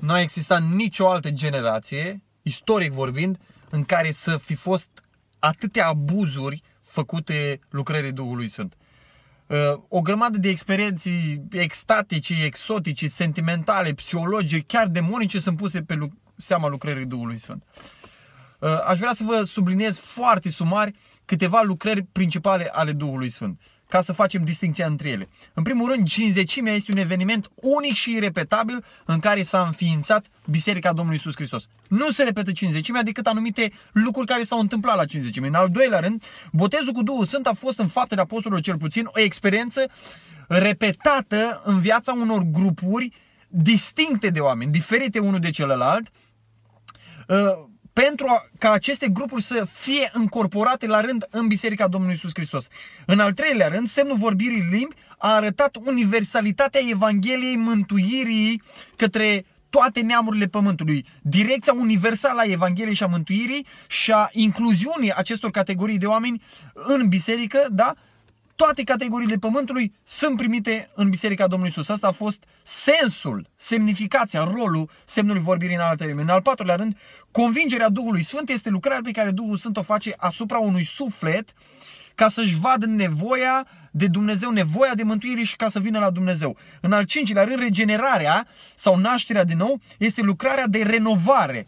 nu a existat nicio altă generație, istoric vorbind, în care să fi fost atâtea abuzuri făcute lucrării Duhului Sfânt. Uh, o grămadă de experienții extatice, exotice, sentimentale, psihologice, chiar demonice sunt puse pe seama lucrării Duhului Sfânt. Uh, aș vrea să vă subliniez foarte sumar câteva lucrări principale ale Duhului Sfânt ca să facem distinția între ele. În primul rând, cinzecimea este un eveniment unic și irepetabil în care s-a înființat Biserica Domnului Isus Hristos. Nu se repetă cinzecimea decât anumite lucruri care s-au întâmplat la cinzecime. În al doilea rând, botezul cu Duhul Sfânt a fost în faptele apostolilor cel puțin o experiență repetată în viața unor grupuri distincte de oameni, diferite unul de celălalt, ă, pentru ca aceste grupuri să fie încorporate la rând în Biserica Domnului Isus Hristos. În al treilea rând, semnul vorbirii limbi a arătat universalitatea Evangheliei mântuirii către toate neamurile pământului. Direcția universală a Evangheliei și a mântuirii și a incluziunii acestor categorii de oameni în biserică, da? toate categoriile pământului sunt primite în Biserica Domnului Isus. Asta a fost sensul, semnificația, rolul semnului vorbirii în alte termeni. În al patrulea rând, convingerea Duhului Sfânt este lucrarea pe care Duhul Sfânt o face asupra unui suflet ca să-și vadă nevoia de Dumnezeu, nevoia de mântuire și ca să vină la Dumnezeu. În al cincilea rând, regenerarea sau nașterea din nou este lucrarea de renovare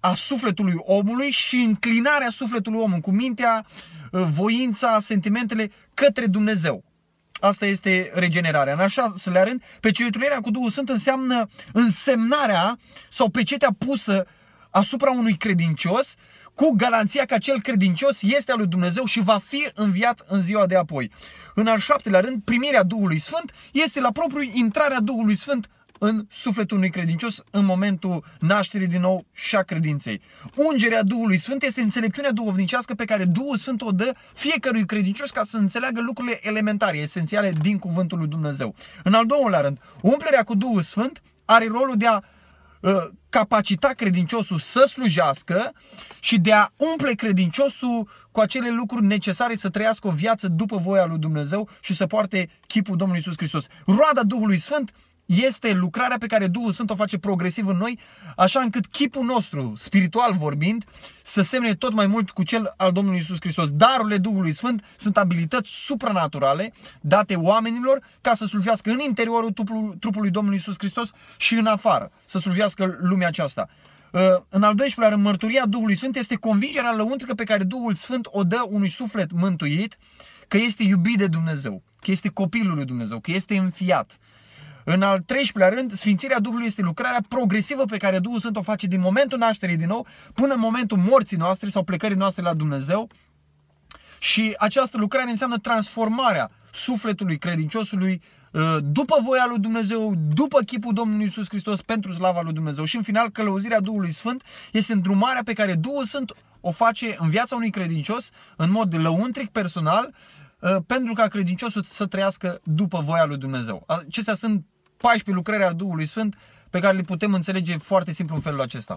a sufletului omului și înclinarea sufletului omului, cu mintea, uh, voința, sentimentele către Dumnezeu. Asta este regenerarea. În așa să le arând, pecetuirea cu Duhul Sfânt înseamnă însemnarea sau pecetea pusă asupra unui credincios cu garanția că acel credincios este al lui Dumnezeu și va fi înviat în ziua de apoi. În al șaptelea rând, primirea Duhului Sfânt este la propriu intrarea Duhului Sfânt în sufletul unui credincios în momentul nașterii din nou și a credinței. Ungerea Duhului Sfânt este înțelepciunea duhovnicească pe care Duhul Sfânt o dă fiecărui credincios ca să înțeleagă lucrurile elementare, esențiale din cuvântul lui Dumnezeu. În al doilea rând, umplerea cu Duhul Sfânt are rolul de a ă, capacita credinciosul să slujească și de a umple credinciosul cu acele lucruri necesare să trăiască o viață după voia lui Dumnezeu și să poarte chipul Domnului Isus Hristos. Roada Duhului Sfânt este lucrarea pe care Duhul Sfânt o face progresiv în noi, așa încât chipul nostru, spiritual vorbind, să semne tot mai mult cu cel al Domnului Isus Hristos. Darurile Duhului Sfânt sunt abilități supranaturale date oamenilor ca să slujească în interiorul trupului Domnului Isus Hristos și în afară, să slujească lumea aceasta. Uh, în al 12-lea rând, mărturia Duhului Sfânt este convingerea lăuntrică pe care Duhul Sfânt o dă unui suflet mântuit că este iubit de Dumnezeu, că este copilul lui Dumnezeu, că este înfiat, în al 13-lea rând, sfințirea Duhului este lucrarea progresivă pe care Duhul Sfânt o face din momentul nașterii din nou până în momentul morții noastre sau plecării noastre la Dumnezeu. Și această lucrare înseamnă transformarea sufletului credinciosului uh, după voia lui Dumnezeu, după chipul Domnului Isus Hristos, pentru slava lui Dumnezeu. Și în final, călăuzirea Duhului Sfânt este îndrumarea pe care Duhul Sfânt o face în viața unui credincios, în mod lăuntric personal, Uh, pentru ca credinciosul să trăiască după voia lui Dumnezeu. Acestea sunt 14 lucrări a Duhului Sfânt pe care le putem înțelege foarte simplu în felul acesta.